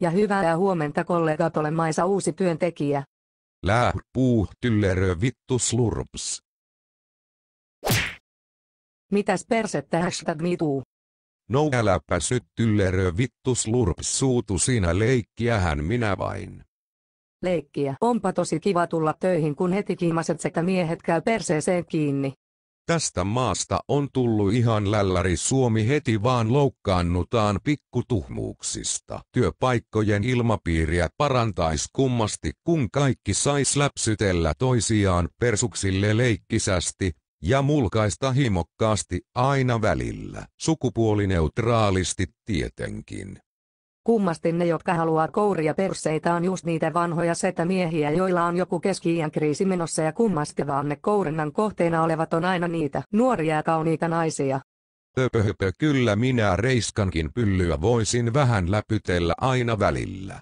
Ja hyvää huomenta kollegat olen Maisa uusi työntekijä. Lää puu tyllerö vittu slurps. Mitäs persettä hashtag mituu? No äläpä syt tyllerö vittu slurps suutu sinä leikkiähän minä vain. Leikkiä. Onpa tosi kiva tulla töihin kun heti kiimaset sekä miehet käy perseeseen kiinni. Tästä maasta on tullut ihan lälläri Suomi heti vaan loukkaannutaan pikkutuhmuuksista. Työpaikkojen ilmapiiriä parantais kummasti kun kaikki sais läpsytellä toisiaan persuksille leikkisästi ja mulkaista himokkaasti aina välillä. Sukupuolineutraalisti tietenkin. Kummasti ne, jotka haluaa kouria perseitä on just niitä vanhoja setämiehiä, joilla on joku keski kriisi menossa ja kummasti vaan ne kourinnan kohteena olevat on aina niitä nuoria ja kauniita naisia. Höpö, höpö kyllä minä reiskankin pyllyä voisin vähän läpytellä aina välillä.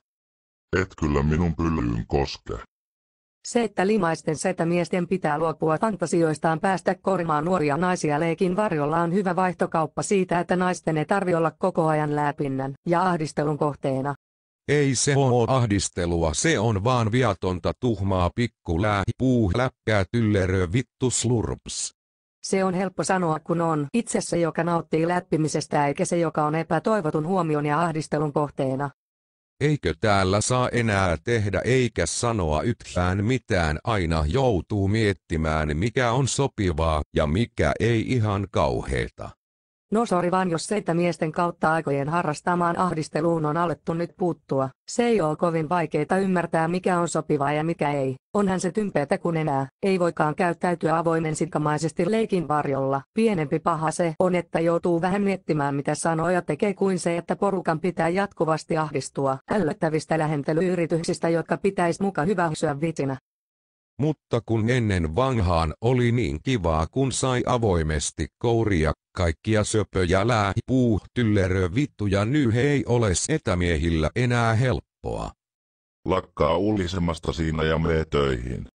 Et kyllä minun pyllyyn koske. Se, että limaisten setämiesten pitää luopua fantasioistaan päästä korimaan nuoria naisia leikin varjolla on hyvä vaihtokauppa siitä, että naisten ei tarvi olla koko ajan läpinnän ja ahdistelun kohteena. Ei se oo ahdistelua, se on vaan viatonta tuhmaa puu läppää tyllerö vittu slurps. Se on helppo sanoa, kun on itsessä, joka nauttii läppimisestä eikä se, joka on epätoivotun huomion ja ahdistelun kohteena. Eikö täällä saa enää tehdä eikä sanoa yhtään mitään aina joutuu miettimään mikä on sopivaa ja mikä ei ihan kauheeta. No sori vaan jos seitä miesten kautta aikojen harrastamaan ahdisteluun on alettu nyt puuttua. Se ei ole kovin vaikeita ymmärtää mikä on sopivaa ja mikä ei. Onhan se tympeetä kun enää. Ei voikaan käyttäytyä avoimen sitkamaisesti leikin varjolla. Pienempi paha se on että joutuu vähän miettimään mitä sanoja tekee kuin se että porukan pitää jatkuvasti ahdistua. Ällöttävistä lähentelyyrityksistä jotka pitäisi muka hyväksyä vitsinä. Mutta kun ennen vanhaan oli niin kivaa kun sai avoimesti kouria kaikkia söpöjä lää puu tyllerö ja ny ei ole etämiehillä enää helppoa. Lakkaa ulisemasta siinä ja mee töihin.